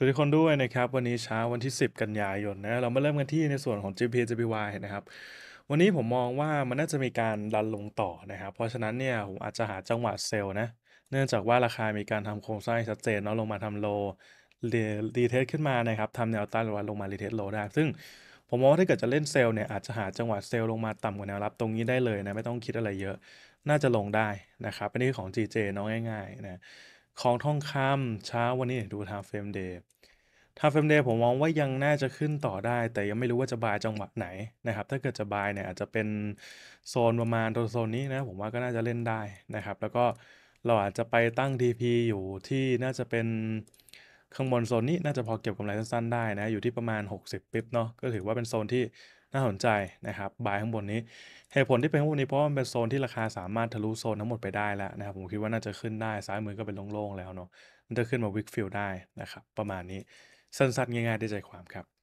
สวัสดีคนด้วยนะครับวันนี้เช้าวันที่ 10 กันยายนนะเรามาเริ่มกันที่ในส่วนของ GP GPY นะครับ วันนี้ผมมองว่ามันน่าจะมีการดันลงต่อนะครับ เพราะฉะนั้นเนี่ยผมอาจจะหาจังหวะเซลล์นะ เนื่องจากว่าราคามีการทำโครงสร้างชัดเจนเนาะลงมาทำโลรีเทสขึ้นมานะครับทำแนวต้านลงมาลงมารีเทสโลได้ ซึ่งผมมองว่าถ้าเกิดจะเล่นเซลล์เนี่ยอาจจะหาจังหวะเซลล์ลงมาต่ำกว่าแนวรับตรงนี้ได้เลยนะไม่ต้องคิดอะไรเยอะน่าจะลงได้นะครับเป็นที่ของ GJ เนาะง่าย ๆ นะของทองคำเช้าวันนี้ดูทางเฟรมเดย์ทางเฟรมเดย์ผมมองว่ายังน่าจะขึ้นต่อได้ แต่ยังไม่รู้ว่าจะบายจังหวะไหนนะครับถ้าเกิดจะบายเนี่ยอาจจะเป็นโซนประมาณโซนนี้นะผมว่าก็น่าจะเล่นได้นะครับแล้วก็เราอาจจะไปตั้ง DP อยู่ที่น่าจะเป็นข้างบนโซนนี้น่าจะพอเก็บกำไรสั้นๆได้นะอยู่ที่ประมาณ 60ปิ๊บเนาะก็ถือว่าเป็นโซนที่น่าสนใจนะครับบายข้างบนนี้เหตุผลที่เป็นพวกนี้เพราะมันเป็นโซนที่ราคาสามารถทะลุโซนทั้งหมดไปได้แล้วนะครับผมคิดว่าน่าจะขึ้นได้ซ้ายมือก็เป็นโล่งๆแล้วเนาะมันจะขึ้นมาวิกฟิลได้นะครับประมาณนี้สั้นๆ ง่ายๆได้ใจความครับ